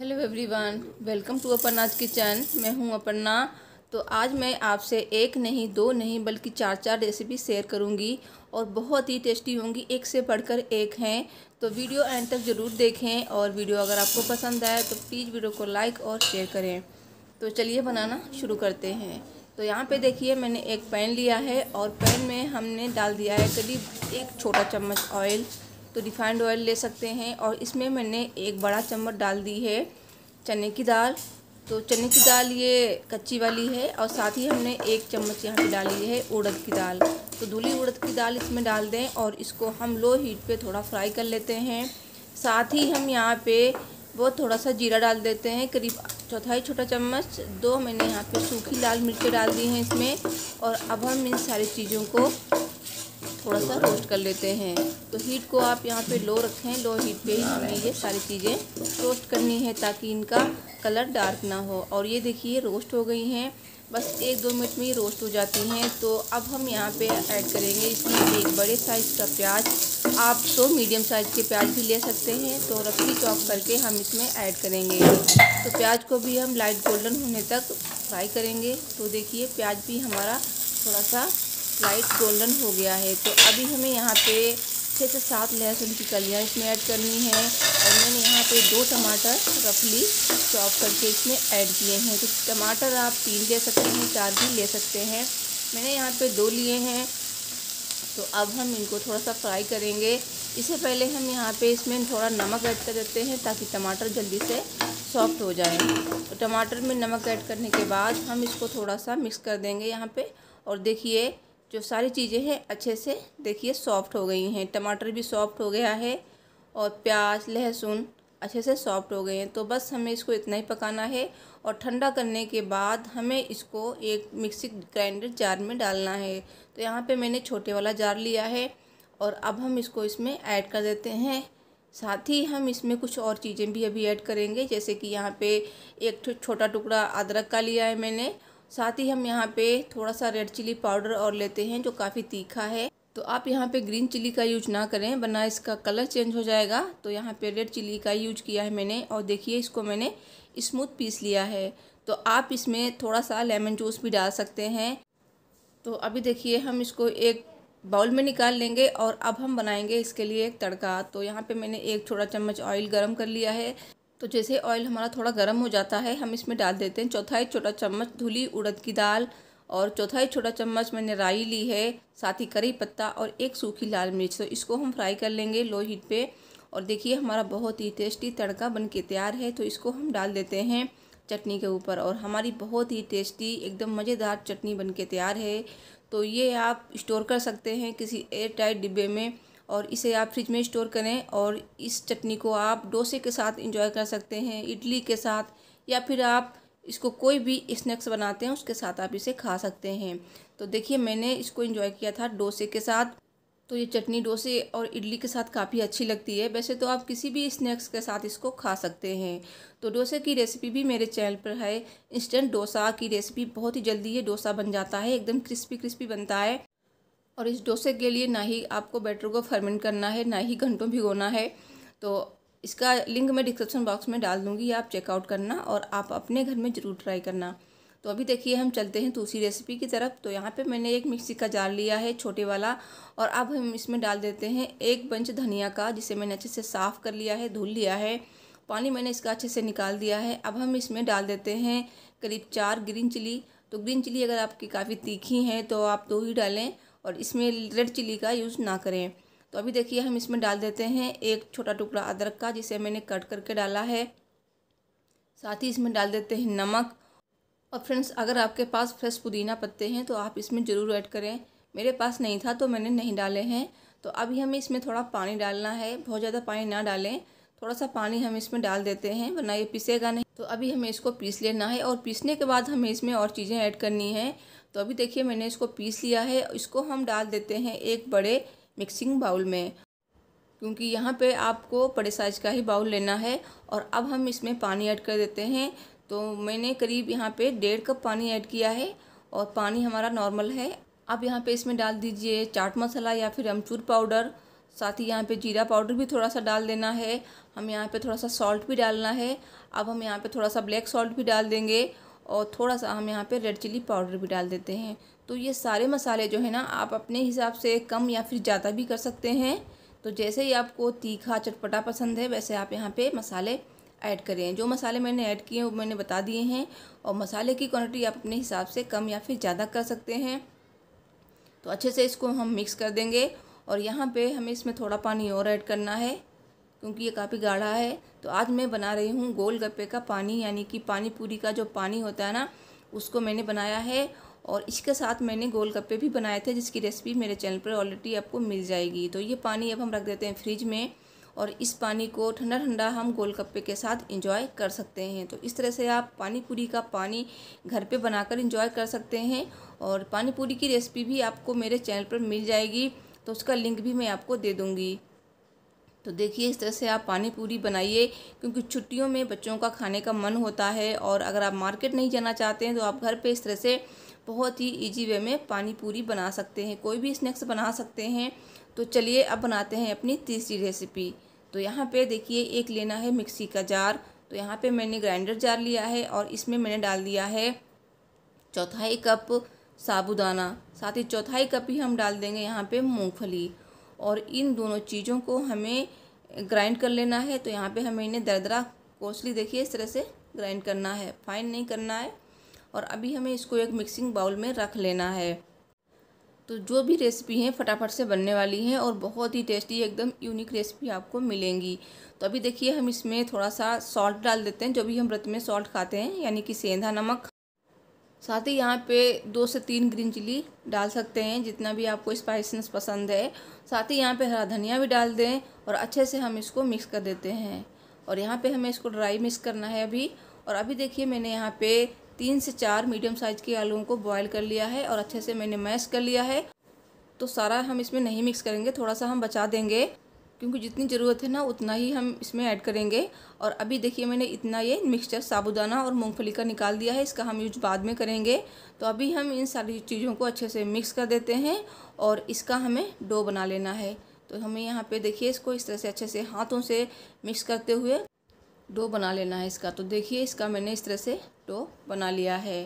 hello everyone welcome to Aparna's kitchen मैं हूं अपर्णा तो आज मैं आपसे एक नहीं दो नहीं बल्कि चार चार रेसिपी शेयर करूंगी और बहुत ही टेस्टी होंगी एक से बढ़कर एक हैं तो वीडियो एंड तक ज़रूर देखें और वीडियो अगर आपको पसंद आए तो प्लीज़ वीडियो को लाइक और शेयर करें तो चलिए बनाना शुरू करते हैं तो यहाँ पे देखिए मैंने एक पैन लिया है और पैन में हमने डाल दिया है करीब एक छोटा चम्मच ऑयल तो रिफाइंड ऑयल ले सकते हैं और इसमें मैंने एक बड़ा चम्मच डाल दी है चने की दाल तो चने की दाल ये कच्ची वाली है और साथ ही हमने एक चम्मच यहाँ पे डाली है उड़द की दाल तो धुली उड़द की दाल इसमें डाल दें और इसको हम लो हीट पे थोड़ा फ्राई कर लेते हैं साथ ही हम यहाँ पे वो थोड़ा सा जीरा डाल देते हैं करीब चौथाई छोटा चम्मच दो मैंने यहाँ पे सूखी लाल मिर्च डाल दी हैं इसमें और अब हम इन सारी चीज़ों को थोड़ा सा रोस्ट कर लेते हैं तो हीट को आप यहाँ पे लो रखें लो हीट पे ही हमें ये सारी चीज़ें रोस्ट करनी है ताकि इनका कलर डार्क ना हो और ये देखिए रोस्ट हो गई हैं बस एक दो मिनट में ही रोस्ट हो जाती हैं तो अब हम यहाँ पे ऐड करेंगे इसमें एक बड़े साइज़ का प्याज आप तो मीडियम साइज़ के प्याज भी ले सकते हैं तो रफली चॉप तो करके हम इसमें ऐड करेंगे तो प्याज को भी हम लाइट गोल्डन होने तक फ्राई करेंगे तो देखिए प्याज भी हमारा थोड़ा सा लाइट गोल्डन हो गया है तो अभी हमें यहाँ पे छः से सात लहसुन की कलियाँ इसमें ऐड करनी है और मैंने यहाँ पे दो टमाटर रफली चॉप करके इसमें ऐड किए हैं तो टमाटर आप तीन ले सकते हैं चार भी ले सकते हैं मैंने यहाँ पे दो लिए हैं तो अब हम इनको थोड़ा सा फ्राई करेंगे इससे पहले हम यहाँ पे इसमें थोड़ा नमक ऐड कर देते हैं ताकि टमाटर जल्दी से सॉफ्ट हो जाए तो टमाटर में नमक ऐड करने के बाद हम इसको थोड़ा सा मिक्स कर देंगे यहाँ पे और देखिए जो सारी चीज़ें हैं अच्छे से देखिए सॉफ्ट हो गई हैं टमाटर भी सॉफ्ट हो गया है और प्याज लहसुन अच्छे से सॉफ्ट हो गए हैं तो बस हमें इसको इतना ही पकाना है और ठंडा करने के बाद हमें इसको एक मिक्सी ग्राइंडर जार में डालना है तो यहाँ पे मैंने छोटे वाला जार लिया है और अब हम इसको इसमें ऐड कर देते हैं साथ ही हम इसमें कुछ और चीज़ें भी अभी ऐड करेंगे जैसे कि यहाँ पे एक छोटा टुकड़ा अदरक का लिया है मैंने साथ ही हम यहाँ पे थोड़ा सा रेड चिली पाउडर और लेते हैं जो काफ़ी तीखा है तो आप यहाँ पे ग्रीन चिली का यूज ना करें वरना इसका कलर चेंज हो जाएगा तो यहाँ पे रेड चिली का यूज किया है मैंने और देखिए इसको मैंने स्मूथ पीस लिया है तो आप इसमें थोड़ा सा लेमन जूस भी डाल सकते हैं तो अभी देखिए हम इसको एक बाउल में निकाल लेंगे और अब हम बनाएंगे इसके लिए एक तड़का तो यहाँ पे मैंने एक छोटा चम्मच ऑयल गरम कर लिया है तो जैसे ऑयल हमारा थोड़ा गर्म हो जाता है हम इसमें डाल देते हैं चौथाई छोटा चम्मच धुली उड़द की दाल और चौथाई छोटा चम्मच मैंने राई ली है साथ ही करी पत्ता और एक सूखी लाल मिर्च तो इसको हम फ्राई कर लेंगे लो हीट पे और देखिए हमारा बहुत ही टेस्टी तड़का बन के तैयार है तो इसको हम डाल देते हैं चटनी के ऊपर और हमारी बहुत ही टेस्टी एकदम मज़ेदार चटनी बन के तैयार है तो ये आप स्टोर कर सकते हैं किसी एयर टाइट डिब्बे में और इसे आप फ्रिज में स्टोर करें और इस चटनी को आप डोसे के साथ इंजॉय कर सकते हैं इडली के साथ या फिर आप इसको कोई भी स्नैक्स बनाते हैं उसके साथ आप इसे खा सकते हैं तो देखिए मैंने इसको इंजॉय किया था डोसे के साथ तो ये चटनी डोसे और इडली के साथ काफ़ी अच्छी लगती है वैसे तो आप किसी भी स्नैक्स के साथ इसको खा सकते हैं तो डोसे की रेसिपी भी मेरे चैनल पर है इंस्टेंट डोसा की रेसिपी बहुत ही जल्दी ये डोसा बन जाता है एकदम क्रिस्पी क्रिस्पी बनता है और इस डोसे के लिए ना ही आपको बैटर को फर्मेंट करना है ना ही घंटों भिगोना है तो इसका लिंक मैं डिस्क्रिप्शन बॉक्स में डाल दूँगी आप चेकआउट करना और आप अपने घर में ज़रूर ट्राई करना तो अभी देखिए हम चलते हैं दूसरी रेसिपी की तरफ तो यहाँ पे मैंने एक मिक्सी का जार लिया है छोटे वाला और अब हम इसमें डाल देते हैं एक बंच धनिया का जिसे मैंने अच्छे से साफ़ कर लिया है धुल लिया है पानी मैंने इसका अच्छे से निकाल दिया है अब हम इसमें डाल देते हैं करीब चार ग्रीन चिली तो ग्रीन चिली अगर आपकी काफ़ी तीखी हैं तो आप दो ही डालें और इसमें रेड चिली का यूज़ ना करें तो अभी देखिए हम इसमें डाल देते हैं एक छोटा टुकड़ा अदरक का जिसे मैंने कट करके डाला है साथ ही इसमें डाल देते हैं नमक और फ्रेंड्स अगर आपके पास फ्रेश पुदीना पत्ते हैं तो आप इसमें ज़रूर ऐड करें मेरे पास नहीं था तो मैंने नहीं डाले हैं तो अभी हमें इसमें थोड़ा पानी डालना है बहुत ज़्यादा पानी ना डालें थोड़ा सा पानी हम इसमें डाल देते हैं वरना ये पिसेगा नहीं तो अभी हमें इसको पीस लेना है और पीसने के बाद हमें इसमें और चीज़ें ऐड करनी है तो अभी देखिए मैंने इसको पीस लिया है इसको हम डाल देते हैं एक बड़े मिक्सिंग बाउल में क्योंकि यहाँ पे आपको बड़े साइज़ का ही बाउल लेना है और अब हम इसमें पानी ऐड कर देते हैं तो मैंने करीब यहाँ पे डेढ़ कप पानी ऐड किया है और पानी हमारा नॉर्मल है अब यहाँ पे इसमें डाल दीजिए चाट मसाला या फिर अमचूर पाउडर साथ ही यहाँ पे जीरा पाउडर भी थोड़ा सा डाल देना है हम यहाँ पे थोड़ा सा सॉल्ट भी डालना है अब हम यहाँ पे थोड़ा सा ब्लैक सॉल्ट भी डाल देंगे और थोड़ा सा हम यहाँ पे रेड चिली पाउडर भी डाल देते हैं तो ये सारे मसाले जो है ना आप अपने हिसाब से कम या फिर ज़्यादा भी कर सकते हैं तो जैसे ही आपको तीखा चटपटा पसंद है वैसे आप यहाँ पे मसाले ऐड करें जो मसाले मैंने ऐड किए हैं वो मैंने बता दिए हैं और मसाले की क्वान्टिटी आप अपने हिसाब से कम या फिर ज़्यादा कर सकते हैं तो अच्छे से इसको हम मिक्स कर देंगे और यहाँ पर हमें इसमें थोड़ा पानी और ऐड करना है क्योंकि ये काफ़ी गाढ़ा है तो आज मैं बना रही हूँ गोल गप्पे का पानी यानी कि पानी पूरी का जो पानी होता है ना उसको मैंने बनाया है और इसके साथ मैंने गोल गप्पे भी बनाए थे जिसकी रेसिपी मेरे चैनल पर ऑलरेडी आपको मिल जाएगी तो ये पानी अब हम रख देते हैं फ्रिज में और इस पानी को ठंडा ठंडा हम गोल गप्पे के साथ इंजॉय कर सकते हैं तो इस तरह से आप पानी पूरी का पानी घर पे बनाकर इंजॉय कर सकते हैं और पानी पूरी की रेसिपी भी आपको मेरे चैनल पर मिल जाएगी तो उसका लिंक भी मैं आपको दे दूँगी तो देखिए इस तरह से आप पानी पूरी बनाइए क्योंकि छुट्टियों में बच्चों का खाने का मन होता है और अगर आप मार्केट नहीं जाना चाहते हैं तो आप घर पे इस तरह से बहुत ही इजी वे में पानी पूरी बना सकते हैं कोई भी स्नैक्स बना सकते हैं तो चलिए अब बनाते हैं अपनी तीसरी रेसिपी तो यहाँ पर देखिए एक लेना है मिक्सी का जार तो यहाँ पर मैंने ग्राइंडर जार लिया है और इसमें मैंने डाल दिया है चौथाई कप साबुदाना साथ ही चौथाई कप ही हम डाल देंगे यहाँ पर मूँगफली और इन दोनों चीज़ों को हमें ग्राइंड कर लेना है तो यहाँ पे हमें इन्हें दरदरा कोसली देखिए इस तरह से ग्राइंड करना है फाइन नहीं करना है और अभी हमें इसको एक मिक्सिंग बाउल में रख लेना है तो जो भी रेसिपी हैं फटाफट से बनने वाली हैं और बहुत ही टेस्टी एकदम यूनिक रेसिपी आपको मिलेंगी तो अभी देखिए हम इसमें थोड़ा सा सॉल्ट डाल देते हैं जो भी हम व्रत में सॉल्ट खाते हैं यानी कि सेंधा नमक साथ ही यहाँ पे दो से तीन ग्रीन चिली डाल सकते हैं जितना भी आपको स्पाइसनेस पसंद है साथ ही यहाँ पे हरा धनिया भी डाल दें और अच्छे से हम इसको मिक्स कर देते हैं और यहाँ पे हमें इसको ड्राई मिक्स करना है अभी और अभी देखिए मैंने यहाँ पे तीन से चार मीडियम साइज़ के आलूओं को बॉयल कर लिया है और अच्छे से मैंने मैश कर लिया है तो सारा हम इसमें नहीं मिक्स करेंगे थोड़ा सा हम बचा देंगे क्योंकि जितनी ज़रूरत है ना उतना ही हम इसमें ऐड करेंगे और अभी देखिए मैंने इतना ये मिक्सचर साबुदाना और मूंगफली का निकाल दिया है इसका हम यूज बाद में करेंगे तो अभी हम इन सारी चीज़ों को अच्छे से मिक्स कर देते हैं और इसका हमें डो बना लेना है तो हमें यहाँ पर देखिए इसको इस तरह से अच्छे से हाथों से मिक्स करते हुए डो बना लेना है इसका तो देखिए इसका मैंने इस तरह से डो बना लिया है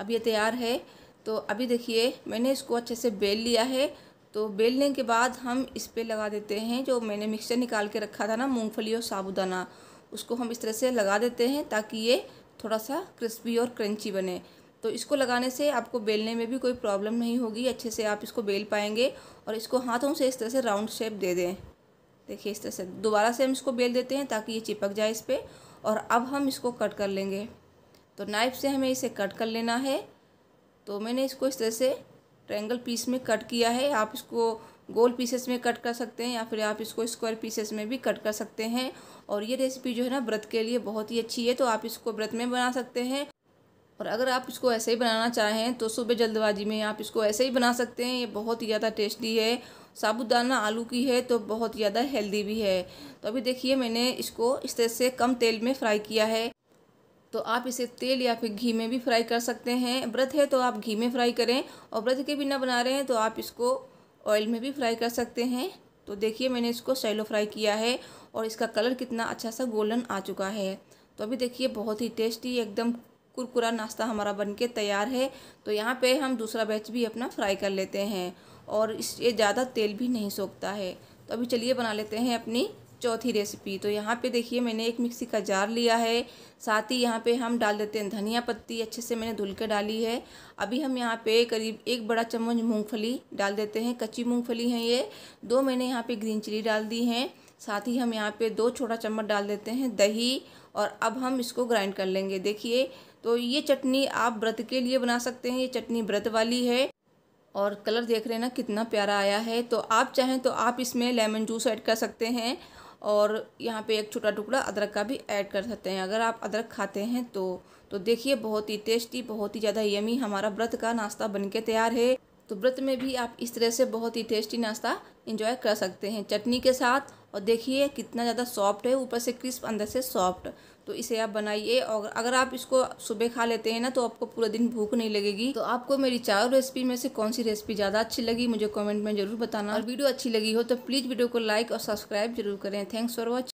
अब ये तैयार है तो अभी देखिए मैंने इसको अच्छे से बेल लिया है तो बेलने के बाद हम इस पर लगा देते हैं जो मैंने मिक्सचर निकाल के रखा था ना मूँगफली और साबुदाना उसको हम इस तरह से लगा देते हैं ताकि ये थोड़ा सा क्रिस्पी और क्रंची बने तो इसको लगाने से आपको बेलने में भी कोई प्रॉब्लम नहीं होगी अच्छे से आप इसको बेल पाएंगे और इसको हाथों से इस तरह से राउंड शेप दे दें देखिए इस तरह से दोबारा से हम इसको बेल देते हैं ताकि ये चिपक जाए इस पर और अब हम इसको कट कर लेंगे तो नाइफ से हमें इसे कट कर लेना है तो मैंने इसको इस तरह से ट्रायंगल पीस में कट किया है आप इसको गोल पीसेस में कट कर सकते हैं या फिर आप इसको स्क्वायर पीसेस में भी कट कर सकते हैं और ये रेसिपी जो है ना व्रत के लिए बहुत ही अच्छी है तो आप इसको व्रत में बना सकते हैं और अगर आप इसको ऐसे ही बनाना चाहें तो सुबह जल्दबाजी में आप इसको ऐसे ही बना सकते हैं ये बहुत ही ज़्यादा टेस्टी है साबुदाना आलू की है तो बहुत ज़्यादा हेल्दी भी है तो अभी देखिए मैंने इसको इस तरह से कम तेल में फ्राई किया है तो आप इसे तेल या फिर घी में भी फ्राई कर सकते हैं व्रत है तो आप घी में फ्राई करें और व्रत के बिना बना रहे हैं तो आप इसको ऑयल में भी फ्राई कर सकते हैं तो देखिए मैंने इसको सैलो फ्राई किया है और इसका कलर कितना अच्छा सा गोल्डन आ चुका है तो अभी देखिए बहुत ही टेस्टी एकदम कुरकुरा नाश्ता हमारा बनके तैयार है तो यहाँ पे हम दूसरा बैच भी अपना फ्राई कर लेते हैं और इस ये ज़्यादा तेल भी नहीं सोखता है तो अभी चलिए बना लेते हैं अपनी चौथी रेसिपी तो यहाँ पे देखिए मैंने एक मिक्सी का जार लिया है साथ ही यहाँ पे हम डाल देते हैं धनिया पत्ती अच्छे से मैंने धुल के डाली है अभी हम यहाँ पे करीब एक बड़ा चम्मच मूंगफली डाल देते हैं कच्ची मूंगफली है ये दो मैंने यहाँ पे ग्रीन चिली डाल दी है साथ ही हम यहाँ पे दो छोटा चम्मच डाल देते हैं दही और अब हम इसको ग्राइंड कर लेंगे देखिए तो ये चटनी आप व्रत के लिए बना सकते हैं ये चटनी व्रत वाली है और कलर देख रहे हैं ना कितना प्यारा आया है तो आप चाहें तो आप इसमें लेमन जूस ऐड कर सकते हैं और यहाँ पे एक छोटा टुकड़ा अदरक का भी ऐड कर सकते हैं अगर आप अदरक खाते हैं तो तो देखिए बहुत ही टेस्टी बहुत ही ज़्यादा यमी हमारा व्रत का नाश्ता बन के तैयार है तो व्रत में भी आप इस तरह से बहुत ही टेस्टी नाश्ता इंजॉय कर सकते हैं चटनी के साथ और देखिए कितना ज़्यादा सॉफ्ट है ऊपर से क्रिस्प अंदर से सॉफ्ट तो इसे आप बनाइए और अगर आप इसको सुबह खा लेते हैं ना तो आपको पूरा दिन भूख नहीं लगेगी तो आपको मेरी चारों रेसिपी में से कौन सी रेसिपी ज़्यादा अच्छी लगी मुझे कमेंट में ज़रूर बताना और वीडियो अच्छी लगी हो तो प्लीज़ वीडियो को लाइक और सब्सक्राइब जरूर करें थैंक्स फॉर वॉचिंग